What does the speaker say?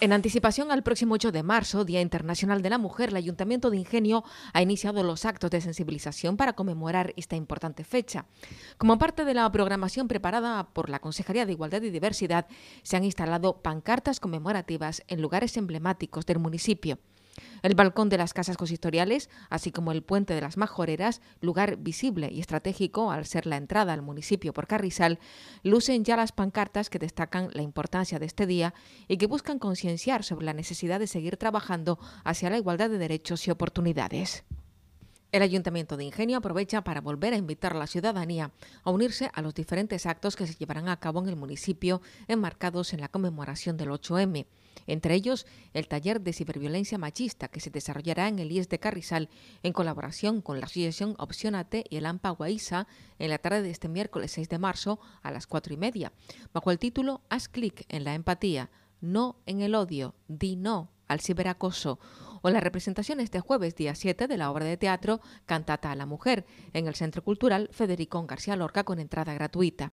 En anticipación al próximo 8 de marzo, Día Internacional de la Mujer, el Ayuntamiento de Ingenio ha iniciado los actos de sensibilización para conmemorar esta importante fecha. Como parte de la programación preparada por la Consejería de Igualdad y Diversidad, se han instalado pancartas conmemorativas en lugares emblemáticos del municipio. El balcón de las casas consistoriales, así como el puente de las Majoreras, lugar visible y estratégico al ser la entrada al municipio por Carrizal, lucen ya las pancartas que destacan la importancia de este día y que buscan concienciar sobre la necesidad de seguir trabajando hacia la igualdad de derechos y oportunidades. El Ayuntamiento de Ingenio aprovecha para volver a invitar a la ciudadanía a unirse a los diferentes actos que se llevarán a cabo en el municipio enmarcados en la conmemoración del 8M, entre ellos el taller de ciberviolencia machista que se desarrollará en el IES de Carrizal en colaboración con la Asociación Opcionate y el AMPA Guaiza en la tarde de este miércoles 6 de marzo a las 4 y media, bajo el título Haz clic en la empatía, no en el odio, di no al ciberacoso o la representación este jueves día 7 de la obra de teatro Cantata a la Mujer en el Centro Cultural Federico García Lorca con entrada gratuita.